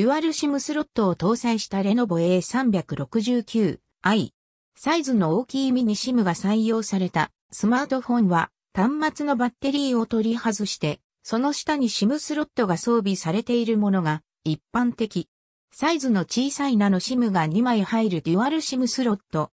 デュアルシムスロットを搭載したレノボ A369i。サイズの大きいミニシムが採用されたスマートフォンは端末のバッテリーを取り外して、その下にシムスロットが装備されているものが一般的。サイズの小さいナノシムが2枚入るデュアルシムスロット。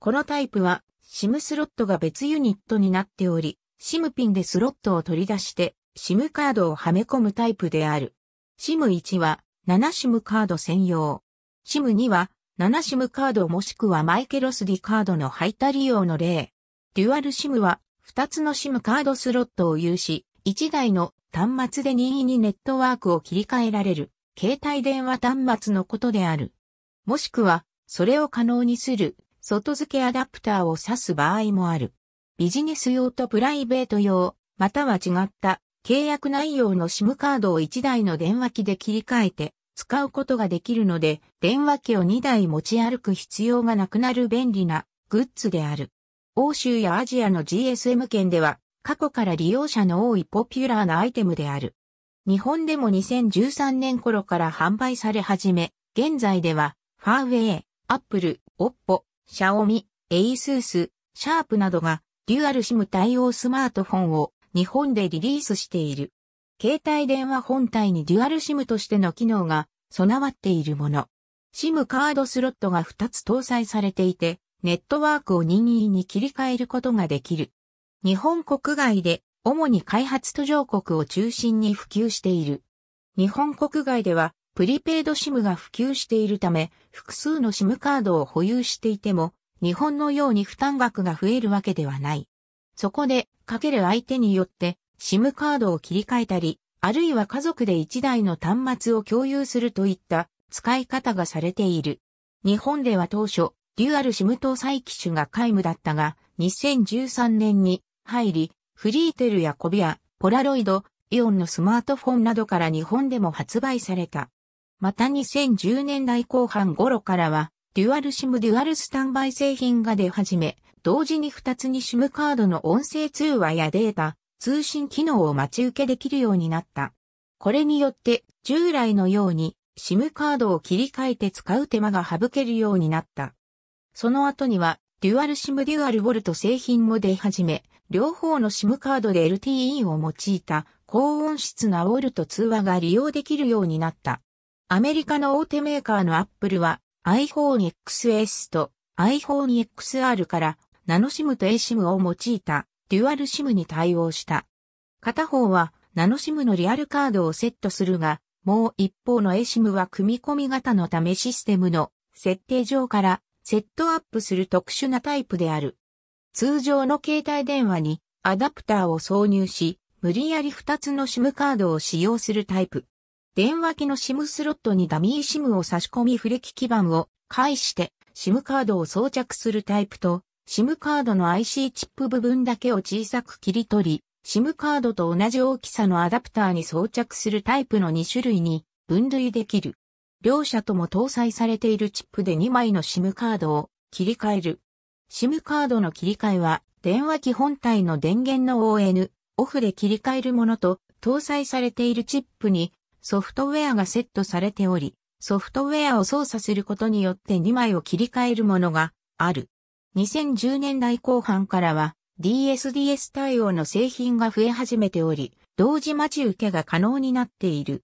このタイプは、シムスロットが別ユニットになっており、シムピンでスロットを取り出して、シムカードをはめ込むタイプである。シム1は、7シムカード専用。シムには、7シムカードもしくはマイケロスディカードの配達利用の例。デュアルシムは、2つのシムカードスロットを有し、1台の端末で任意にネットワークを切り替えられる、携帯電話端末のことである。もしくは、それを可能にする、外付けアダプターを指す場合もある。ビジネス用とプライベート用、または違った、契約内容の SIM カードを1台の電話機で切り替えて、使うことができるので、電話機を2台持ち歩く必要がなくなる便利なグッズである。欧州やアジアの GSM 圏では、過去から利用者の多いポピュラーなアイテムである。日本でも2013年頃から販売され始め、現在では、ファーウェイ、アップル、オッポ、シャオミ、エイスース、シャープなどが、デュアルシム対応スマートフォンを日本でリリースしている。携帯電話本体にデュアルシムとしての機能が備わっているもの。SIM カードスロットが2つ搭載されていて、ネットワークを任意に切り替えることができる。日本国外で主に開発途上国を中心に普及している。日本国外ではプリペイド SIM が普及しているため、複数の SIM カードを保有していても、日本のように負担額が増えるわけではない。そこで、かける相手によって SIM カードを切り替えたり、あるいは家族で1台の端末を共有するといった使い方がされている。日本では当初、デュアル SIM 搭載機種が皆無だったが、2013年に入り、フリーテルやコビア、ポラロイド、イオンのスマートフォンなどから日本でも発売された。また2010年代後半頃からは、デュアルシムデュアルスタンバイ製品が出始め、同時に2つにシムカードの音声通話やデータ、通信機能を待ち受けできるようになった。これによって従来のように SIM カードを切り替えて使う手間が省けるようになった。その後にはデュアル SIM デュアルボルト製品も出始め、両方の SIM カードで LTE を用いた高音質なウォルト通話が利用できるようになった。アメリカの大手メーカーの Apple は iPhone XS と iPhone XR からナノシムと A s i m を用いたデュアルシムに対応した。片方はナノシムのリアルカードをセットするが、もう一方のエシムは組み込み型のためシステムの設定上からセットアップする特殊なタイプである。通常の携帯電話にアダプターを挿入し、無理やり2つのシムカードを使用するタイプ。電話機のシムスロットにダミーシムを差し込みフレキ基板を介してシムカードを装着するタイプと SIM カードの IC チップ部分だけを小さく切り取り、SIM カードと同じ大きさのアダプターに装着するタイプの2種類に分類できる。両者とも搭載されているチップで2枚の SIM カードを切り替える。SIM カードの切り替えは、電話機本体の電源の ON、オフで切り替えるものと、搭載されているチップにソフトウェアがセットされており、ソフトウェアを操作することによって2枚を切り替えるものがある。2010年代後半からは DSDS 対応の製品が増え始めており、同時待ち受けが可能になっている。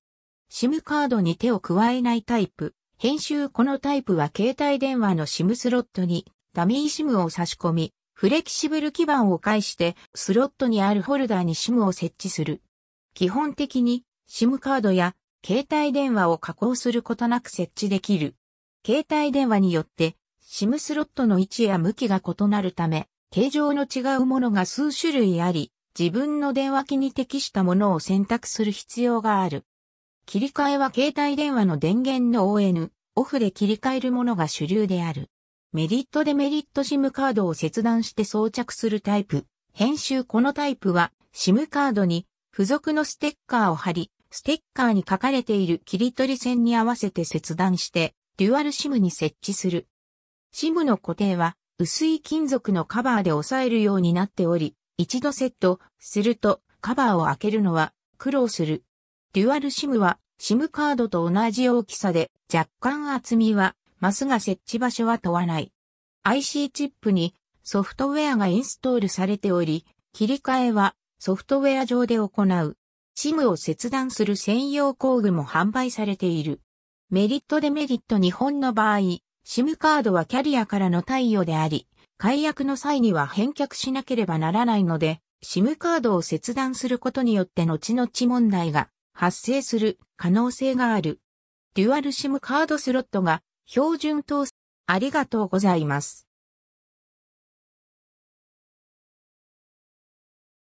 SIM カードに手を加えないタイプ。編集このタイプは携帯電話の SIM スロットにダミー SIM を差し込み、フレキシブル基板を介してスロットにあるホルダーに SIM を設置する。基本的に SIM カードや携帯電話を加工することなく設置できる。携帯電話によってシムスロットの位置や向きが異なるため、形状の違うものが数種類あり、自分の電話機に適したものを選択する必要がある。切り替えは携帯電話の電源の ON、オフで切り替えるものが主流である。メリットデメリットシムカードを切断して装着するタイプ。編集このタイプはシムカードに付属のステッカーを貼り、ステッカーに書かれている切り取り線に合わせて切断して、デュアルシムに設置する。シムの固定は薄い金属のカバーで押さえるようになっており、一度セットするとカバーを開けるのは苦労する。デュアルシムはシムカードと同じ大きさで若干厚みはマスが設置場所は問わない。IC チップにソフトウェアがインストールされており、切り替えはソフトウェア上で行う。シムを切断する専用工具も販売されている。メリットデメリット日本の場合、SIM カードはキャリアからの貸与であり、解約の際には返却しなければならないので、SIM カードを切断することによって後々問題が発生する可能性がある。デュアル SIM カードスロットが標準搭載。ありがとうございます。